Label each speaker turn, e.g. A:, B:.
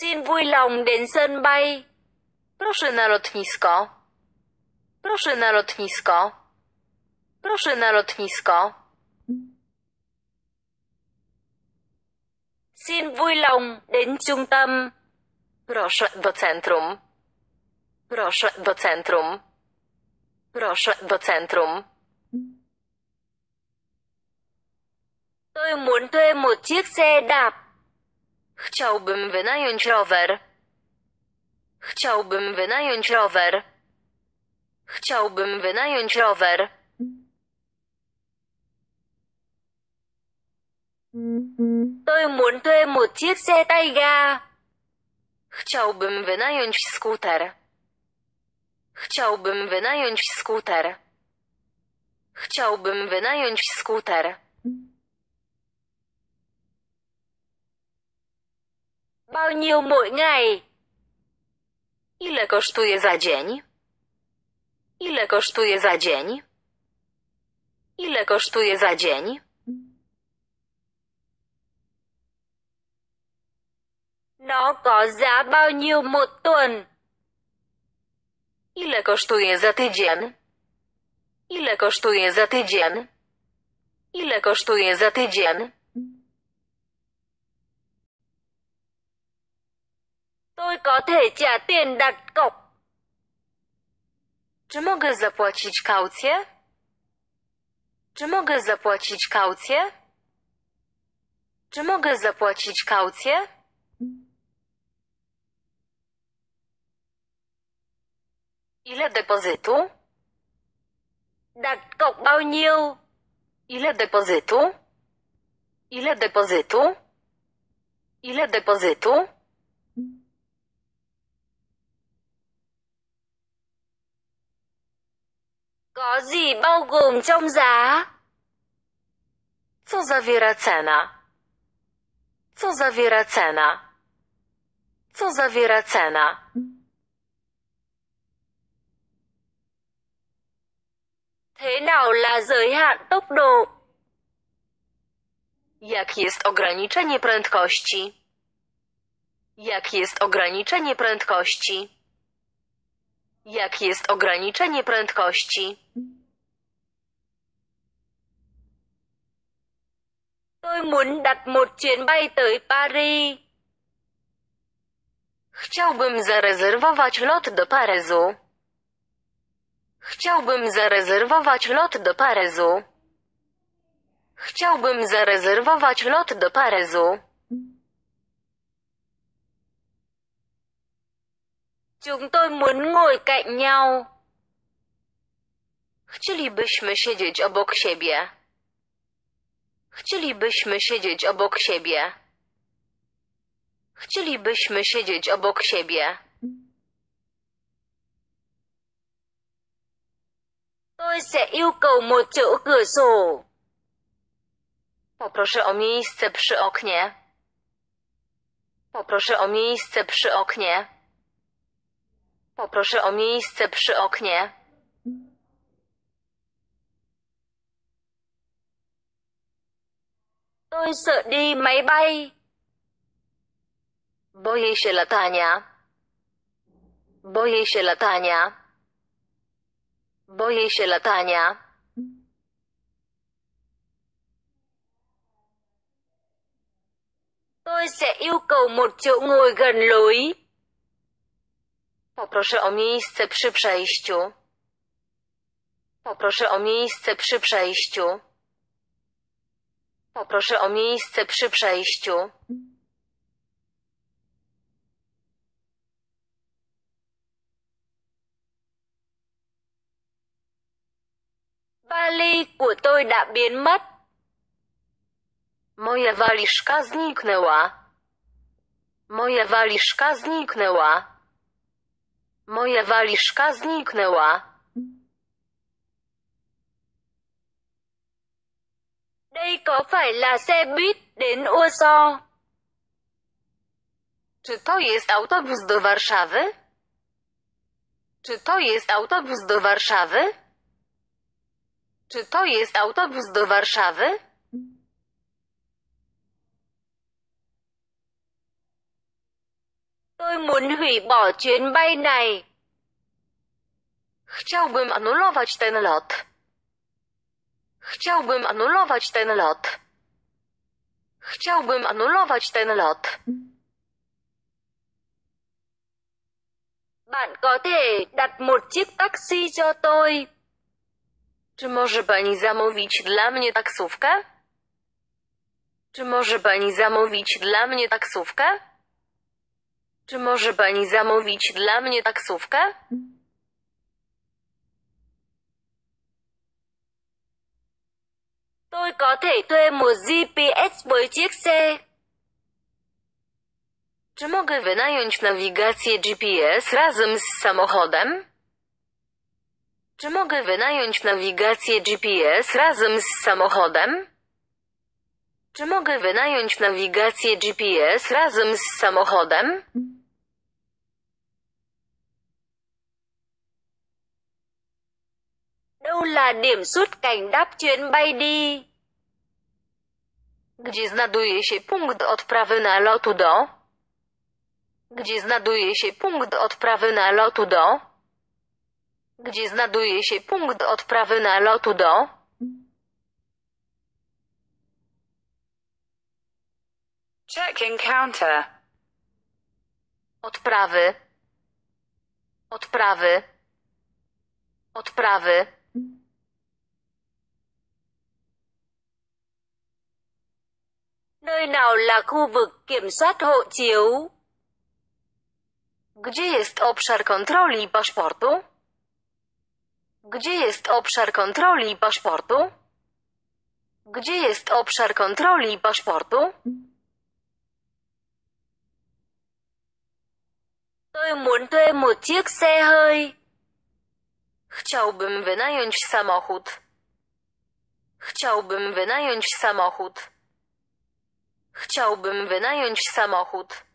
A: Xin vui lòng đến sân bay. Proszę na lotnisko. Proszę na lotnisko. Proszę na lotnisko. Xin vui lòng đến trung tâm. Proszę do centrum. Proszę do centrum. Proszę do centrum. Tôi muốn thuê một chiếc xe đạp. Chciałbym wynająć rower. Chciałbym wynająć rower. Chciałbym wynająć rower. Tôi muốn thuê một chiếc xe tay ga. Chciałbym wynająć skuter. Chciałbym wynająć skuter. Chciałbym wynająć skuter. Bao nhiêu mỗi ngày? Ile kosztuje za dzień? Ile kosztuje za dzień? Ile kosztuje za dzień? Nó có giá bao nhiêu một tuần? Ile kosztuje za tydzień? Ile kosztuje za tydzień? Ile kosztuje za tydzień? có thể trả tiền đặt cọc. Czy mogę zapłacić kaucję? Czy mogę zapłacić kaucję? Czy mogę zapłacić kaucję? Ile depozytu? Đặt cọc bao nhiêu? Ile depozytu? Ile depozytu? Ile depozytu? Có gì bao gồm trong giá? Co zawiera cena? Co zawiera cena? Co zawiera cena? Thế nào là giới hạn tốc độ? Jak jest ograniczenie prędkości? Jak jest ograniczenie prędkości? Jak jest ograniczenie prędkości? Tôi muốn đặt một chuyến bay tới Paris. Chciałbym zarezerwować lot do Paryżu. Chciałbym zarezerwować lot do Paryżu. Chciałbym zarezerwować lot do Paryżu. Chúng tôi muốn ngồi cạnh nhau. Chcielibyśmy siedzieć obok siebie. Chcielibyśmy siedzieć obok siebie. Chcielibyśmy siedzieć obok siebie. Tôi sẽ yêu cầu một chỗ cửa sổ. Poproszę o miejsce przy oknie. Poproszę o miejsce przy oknie. Poproszę o miejsce przy oknie. Tôi sợ đi máy bay. Boję się latania. Boję się latania. Boję się latania. Tôi sẽ yêu cầu một chỗ ngồi gần lối. Poproszę o miejsce przy przejściu. Poproszę o miejsce przy przejściu. Poproszę o miejsce przy przejściu. Vali của tôi đã biến mất. Moja waliszka zniknęła. Moja waliszka zniknęła. Moja waliszka zniknęła. Đây có phải là xe buýt đến Warsaw? Czy to jest autobus do Warszawy? Czy to jest autobus do Warszawy? Czy to jest autobus do Warszawy? Tôi muốn hủy bỏ chuyến bay này. Chciałbym anulować ten lot. Chciałbym anulować ten lot. Chciałbym anulować ten lot. Bạn có thể đặt một chiếc taxi cho tôi. Czy może pani zamówić dla mnie taksówkę? Czy może pani zamówić dla mnie taksówkę? Czy może pani zamówić dla mnie taksówkę? Tôi có thể thuê một GPS với chiếc xe. Czy mogę wynająć nawigację GPS razem z samochodem? Czy mogę wynająć nawigację GPS razem z samochodem? Czy mogę wynająć nawigację GPS razem z samochodem? Đâu là điểm xuất cảnh đáp chuyến bay đi? Gdzie znajduje się punkt odprawy na lotu do? Gdzie znajduje się punkt odprawy na lotu do? Gdzie znajduje się punkt odprawy na lotu do? check encounter. counter. Odprawy. Odprawy. Odprawy. Nơi nào là khu vực kiểm soát hộ chiếu? Gdzie jest obszar kontroli paszportu? Gdzie jest obszar kontroli paszportu? Gdzie jest obszar kontroli paszportu? Tôi muốn thuê một chiếc xe hơi. Chciałbym wynająć samochód. Chciałbym wynająć samochód. Chciałbym wynająć samochód.